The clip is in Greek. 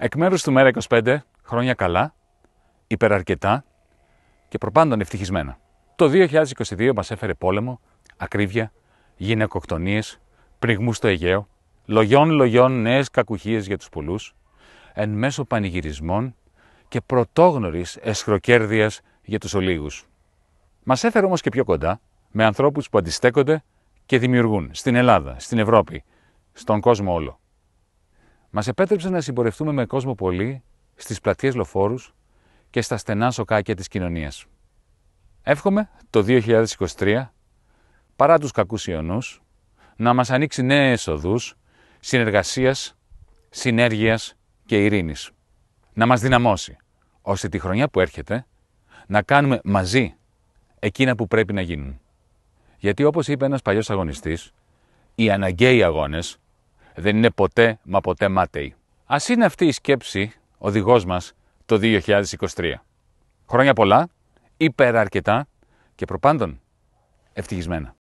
Εκ μέρους του ΜΕΡΑ25, χρόνια καλά, υπεραρκετά και προπάντων ευτυχισμένα. Το 2022 μας έφερε πόλεμο, ακρίβεια, γυναικοκτονίες, πνιγμούς στο Αιγαίο, λογιών λογιών νέες κακουχίες για τους πολλούς, εν μέσω πανηγυρισμών και πρωτόγνωρης εσχροκέρδειας για τους ολίγους. Μας έφερε όμως και πιο κοντά, με ανθρώπους που αντιστέκονται και δημιουργούν στην Ελλάδα, στην Ευρώπη, στον κόσμο όλο. Μας επέτρεψε να συμπορευτούμε με κόσμο πολύ στις πλατείες λοφόρου και στα στενά σοκάκια της κοινωνίας. Εύχομαι το 2023, παρά τους κακούς ιονούς, να μας ανοίξει νέες οδούς συνεργασίας, συνέργειας και ειρήνης. Να μας δυναμώσει, ώστε τη χρονιά που έρχεται να κάνουμε μαζί εκείνα που πρέπει να γίνουν. Γιατί όπως είπε ένας παλιός αγωνιστής, οι αναγκαίοι αγώνες δεν είναι ποτέ μα ποτέ μάταιοι. Ας είναι αυτή η σκέψη οδηγός μας το 2023. Χρόνια πολλά, υπεραρκετά και προπάντων ευτυχισμένα.